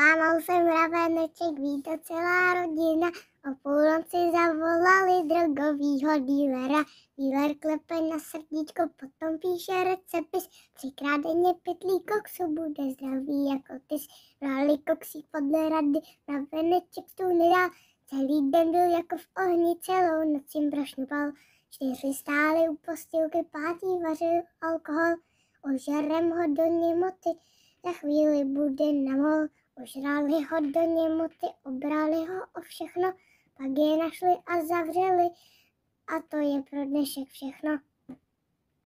Lámal jsem raveneček, ví to celá rodina, o půlnoci zavolali drogovýho dílera. Díler klepe na srdíčko, potom píše recepis, třikrát denně pytlí koksu, bude zdravý jako tys. Vrali koksí podle rady, raveneček tu nedal, celý den byl jako v ohni, celou noc jim brošňoval. Čtyři stály u postilky, pátý vařil alkohol, ožerem ho do němoty, za chvíli bude namol. Požrali ho do němoty, obrali ho o všechno, pak je našli a zavřeli. A to je pro dnešek všechno.